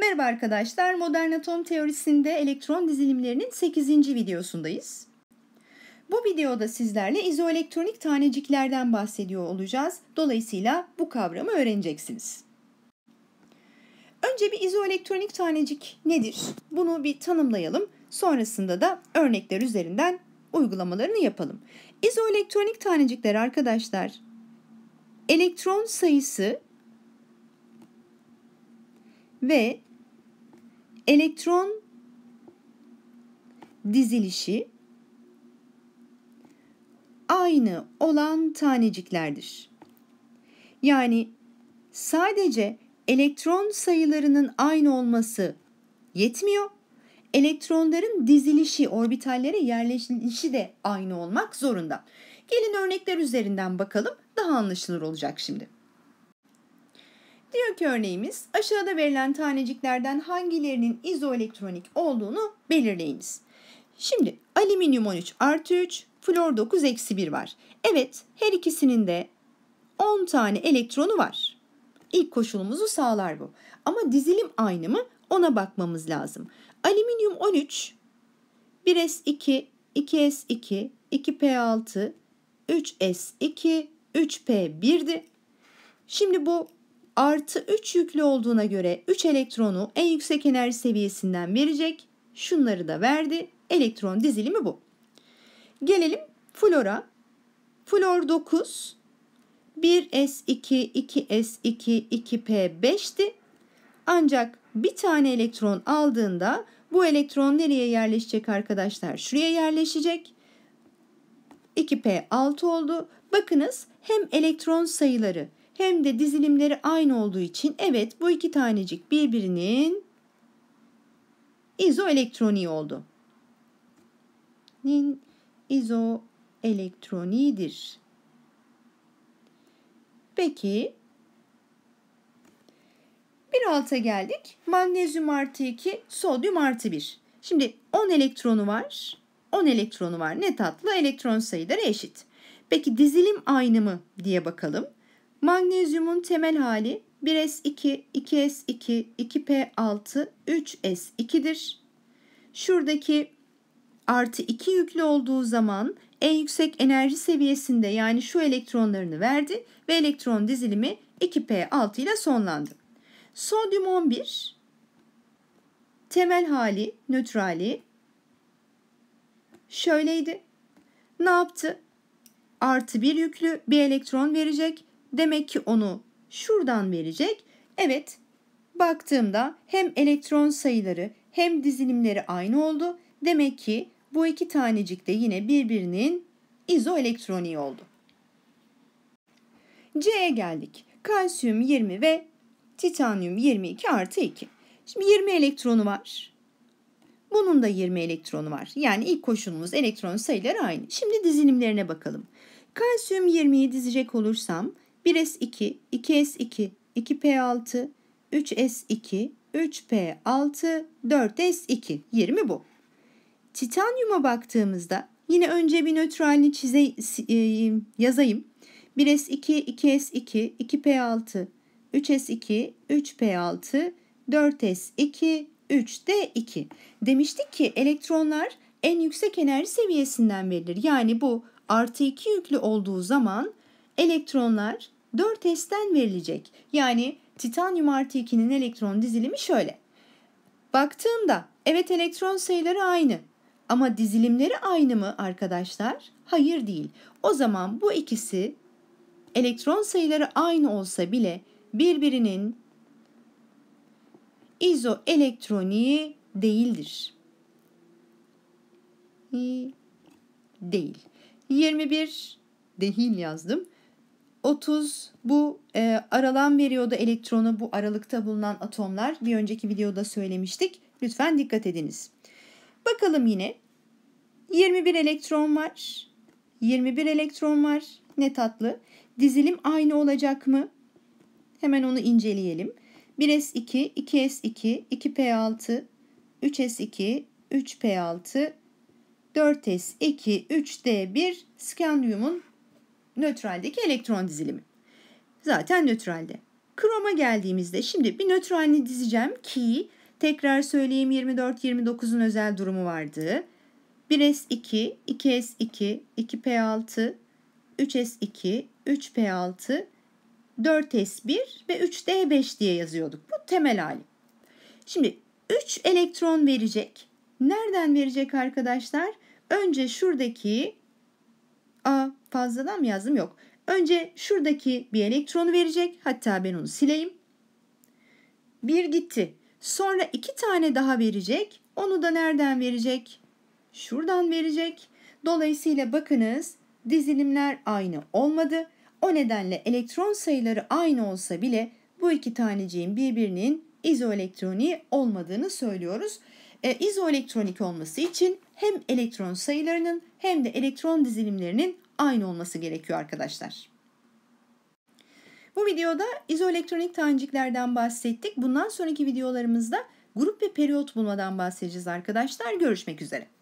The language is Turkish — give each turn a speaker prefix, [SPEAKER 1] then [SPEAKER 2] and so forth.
[SPEAKER 1] Merhaba arkadaşlar, modern atom teorisinde elektron dizilimlerinin 8. videosundayız. Bu videoda sizlerle izoelektronik taneciklerden bahsediyor olacağız. Dolayısıyla bu kavramı öğreneceksiniz. Önce bir izoelektronik tanecik nedir? Bunu bir tanımlayalım. Sonrasında da örnekler üzerinden uygulamalarını yapalım. İzoelektronik tanecikler arkadaşlar elektron sayısı ve elektron dizilişi aynı olan taneciklerdir. Yani sadece elektron sayılarının aynı olması yetmiyor. Elektronların dizilişi, orbitallere yerleşişi de aynı olmak zorunda. Gelin örnekler üzerinden bakalım, daha anlaşılır olacak şimdi. Diyor ki örneğimiz aşağıda verilen taneciklerden hangilerinin izoelektronik olduğunu belirleyiniz. Şimdi alüminyum 13 artı 3, flor 9 eksi 1 var. Evet her ikisinin de 10 tane elektronu var. İlk koşulumuzu sağlar bu. Ama dizilim aynı mı ona bakmamız lazım. Alüminyum 13 1s2, 2s2, 2p6, 3s2, 3p1'di. Şimdi bu artı 3 yüklü olduğuna göre 3 elektronu en yüksek enerji seviyesinden verecek. Şunları da verdi. Elektron dizilimi bu. Gelelim flora. Flor 9, 1s2, 2s2, 2p5'ti. Ancak bir tane elektron aldığında bu elektron nereye yerleşecek arkadaşlar? Şuraya yerleşecek. 2p6 oldu. Bakınız hem elektron sayıları hem de dizilimleri aynı olduğu için evet bu iki tanecik birbirinin izoelektroniği oldu. Nin izoelektroniğidir. Peki bir alta geldik. Magnezyum artı 2, sodyum artı 1. Şimdi 10 elektronu var. 10 elektronu var. Ne tatlı elektron sayıları eşit. Peki dizilim aynı mı diye bakalım. Magnezyumun temel hali 1s2, 2s2, 2p6, 3s2'dir. Şuradaki artı 2 yüklü olduğu zaman en yüksek enerji seviyesinde yani şu elektronlarını verdi ve elektron dizilimi 2p6 ile sonlandı. Sodyum 11 temel hali, nötr hali şöyleydi. Ne yaptı? Artı bir yüklü bir elektron verecek Demek ki onu şuradan verecek. Evet baktığımda hem elektron sayıları hem dizilimleri aynı oldu. Demek ki bu iki tanecik de yine birbirinin izoelektroniği oldu. C'ye geldik. Kalsiyum 20 ve titanyum 22 artı 2. Şimdi 20 elektronu var. Bunun da 20 elektronu var. Yani ilk koşulumuz elektron sayıları aynı. Şimdi dizilimlerine bakalım. Kalsiyum 20'yi dizecek olursam 1s2, 2s2, 2p6, 3s2, 3p6, 4s2. 20 bu. Titanyuma baktığımızda yine önce bir nötralini çize, e, yazayım. 1s2, 2s2, 2p6, 3s2, 3p6, 4s2, 3d2. Demiştik ki elektronlar en yüksek enerji seviyesinden verilir. Yani bu artı 2 yüklü olduğu zaman elektronlar 4s'ten verilecek. Yani titanyum artı 2'nin elektron dizilimi şöyle. Baktığımda evet elektron sayıları aynı. Ama dizilimleri aynı mı arkadaşlar? Hayır değil. O zaman bu ikisi elektron sayıları aynı olsa bile birbirinin izoelektroniği değildir. Değil. 21 değil yazdım. 30 bu e, aralan veriyordu elektronu bu aralıkta bulunan atomlar. Bir önceki videoda söylemiştik. Lütfen dikkat ediniz. Bakalım yine 21 elektron var. 21 elektron var. Ne tatlı. Dizilim aynı olacak mı? Hemen onu inceleyelim. 1s2, 2s2, 2p6, 3s2, 3p6, 4s2, 3d1 skandiyumun nötraldeki elektron dizilimi. Zaten nötralde. Kroma geldiğimizde şimdi bir nötralini dizeceğim ki tekrar söyleyeyim 24-29'un özel durumu vardı. 1s2, 2s2, 2p6, 3s2, 3p6, 4s1 ve 3d5 diye yazıyorduk. Bu temel hali. Şimdi 3 elektron verecek. Nereden verecek arkadaşlar? Önce şuradaki A fazladan mı yazdım? Yok. Önce şuradaki bir elektronu verecek. Hatta ben onu sileyim. Bir gitti. Sonra iki tane daha verecek. Onu da nereden verecek? Şuradan verecek. Dolayısıyla bakınız dizilimler aynı olmadı. O nedenle elektron sayıları aynı olsa bile bu iki taneciğin birbirinin izoelektroniği olmadığını söylüyoruz e, izoelektronik olması için hem elektron sayılarının hem de elektron dizilimlerinin aynı olması gerekiyor arkadaşlar. Bu videoda izoelektronik taneciklerden bahsettik. Bundan sonraki videolarımızda grup ve periyot bulmadan bahsedeceğiz arkadaşlar. Görüşmek üzere.